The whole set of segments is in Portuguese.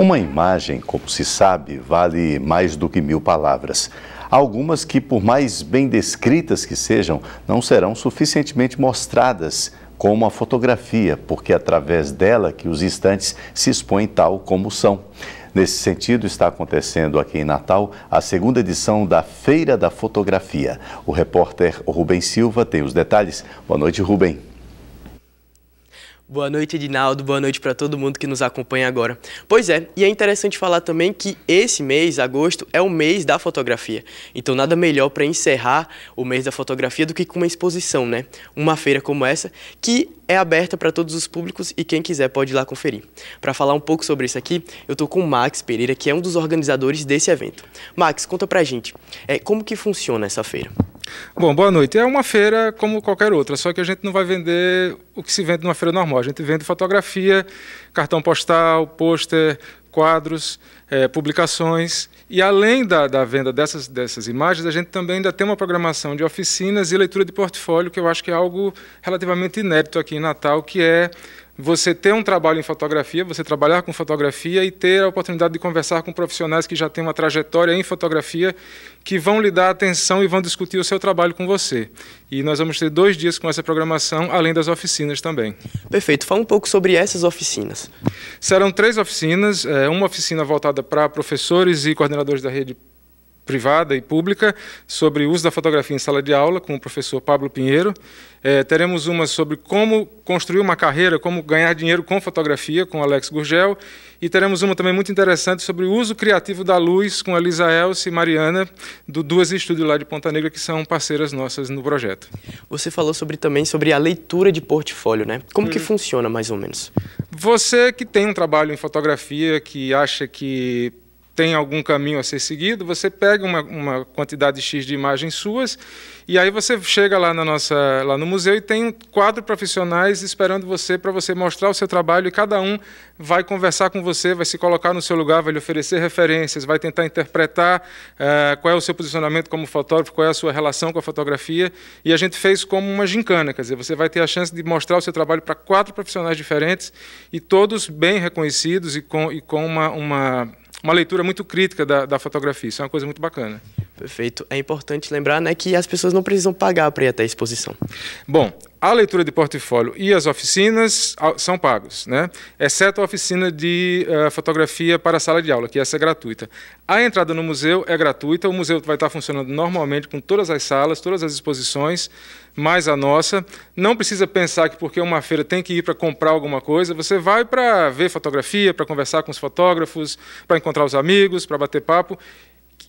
Uma imagem, como se sabe, vale mais do que mil palavras. Há algumas que, por mais bem descritas que sejam, não serão suficientemente mostradas como a fotografia, porque é através dela que os instantes se expõem tal como são. Nesse sentido, está acontecendo aqui em Natal a segunda edição da Feira da Fotografia. O repórter Rubem Silva tem os detalhes. Boa noite, Rubem. Boa noite, Edinaldo. Boa noite para todo mundo que nos acompanha agora. Pois é, e é interessante falar também que esse mês, agosto, é o mês da fotografia. Então, nada melhor para encerrar o mês da fotografia do que com uma exposição, né? Uma feira como essa, que é aberta para todos os públicos e quem quiser pode ir lá conferir. Para falar um pouco sobre isso aqui, eu estou com o Max Pereira, que é um dos organizadores desse evento. Max, conta pra gente, é, como que funciona essa feira? Bom, boa noite. É uma feira como qualquer outra, só que a gente não vai vender o que se vende numa feira normal. A gente vende fotografia, cartão postal, pôster, quadros, é, publicações. E além da, da venda dessas, dessas imagens, a gente também ainda tem uma programação de oficinas e leitura de portfólio, que eu acho que é algo relativamente inédito aqui em Natal, que é você ter um trabalho em fotografia, você trabalhar com fotografia e ter a oportunidade de conversar com profissionais que já têm uma trajetória em fotografia, que vão lhe dar atenção e vão discutir o seu trabalho com você. E nós vamos ter dois dias com essa programação, além das oficinas também. Perfeito. Fala um pouco sobre essas oficinas. Serão três oficinas: é, uma oficina voltada para professores e coordenadores da rede privada e pública sobre o uso da fotografia em sala de aula com o professor Pablo Pinheiro. É, teremos uma sobre como construir uma carreira, como ganhar dinheiro com fotografia com Alex Gurgel e teremos uma também muito interessante sobre o uso criativo da luz com a Lisa Elce e Mariana do Duas Estúdio lá de Ponta Negra que são parceiras nossas no projeto. Você falou sobre também sobre a leitura de portfólio, né? Como hum. que funciona mais ou menos? Você que tem um trabalho em fotografia que acha que tem algum caminho a ser seguido, você pega uma, uma quantidade X de imagens suas e aí você chega lá, na nossa, lá no museu e tem quatro profissionais esperando você para você mostrar o seu trabalho e cada um vai conversar com você, vai se colocar no seu lugar, vai lhe oferecer referências, vai tentar interpretar uh, qual é o seu posicionamento como fotógrafo, qual é a sua relação com a fotografia. E a gente fez como uma gincana, quer dizer, você vai ter a chance de mostrar o seu trabalho para quatro profissionais diferentes e todos bem reconhecidos e com, e com uma, uma uma leitura muito crítica da, da, fotografia. Isso é uma coisa muito bacana. Perfeito. É importante lembrar né, que as pessoas não precisam pagar para ir até a exposição. Bom, a leitura de portfólio e as oficinas são pagos, né? exceto a oficina de uh, fotografia para a sala de aula, que essa é gratuita. A entrada no museu é gratuita, o museu vai estar funcionando normalmente com todas as salas, todas as exposições, mais a nossa. Não precisa pensar que porque é uma feira tem que ir para comprar alguma coisa, você vai para ver fotografia, para conversar com os fotógrafos, para encontrar os amigos, para bater papo.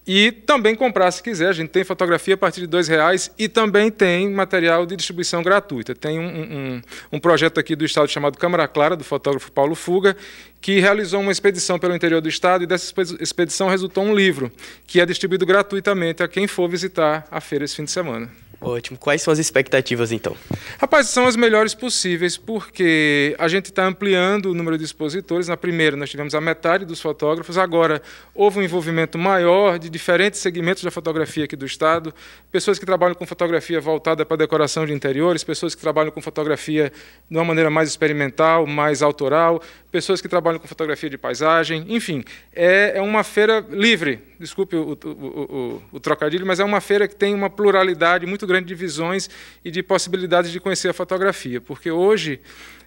E também comprar se quiser, a gente tem fotografia a partir de dois reais e também tem material de distribuição gratuita. Tem um, um, um, projeto aqui do estado chamado Câmara Clara, do fotógrafo Paulo Fuga, que realizou uma expedição pelo interior do estado e dessa expedição resultou um livro que é distribuído gratuitamente a quem for visitar a feira esse fim de semana. Ótimo. Quais são as expectativas, então? Rapaz, são as melhores possíveis, porque a gente está ampliando o número de expositores. Na primeira, nós tivemos a metade dos fotógrafos. Agora, houve um envolvimento maior de diferentes segmentos da fotografia aqui do Estado. Pessoas que trabalham com fotografia voltada para decoração de interiores, pessoas que trabalham com fotografia de uma maneira mais experimental, mais autoral, pessoas que trabalham com fotografia de paisagem. Enfim, é, é uma feira livre. Desculpe o, o, o, o trocadilho, mas é uma feira que tem uma pluralidade muito grande de visões e de possibilidades de conhecer a fotografia, porque hoje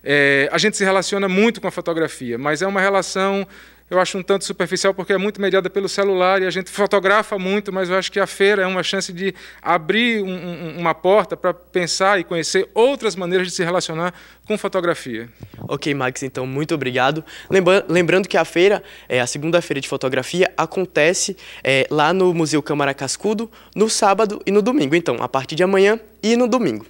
é, a gente se relaciona muito com a fotografia, mas é uma relação eu acho um tanto superficial porque é muito mediada pelo celular e a gente fotografa muito, mas eu acho que a feira é uma chance de abrir um, um, uma porta para pensar e conhecer outras maneiras de se relacionar com fotografia. Ok, Max, então muito obrigado. Lembra lembrando que a feira, é, a segunda-feira de fotografia, acontece é, lá no Museu Câmara Cascudo, no sábado e no domingo. Então, a partir de amanhã e no domingo.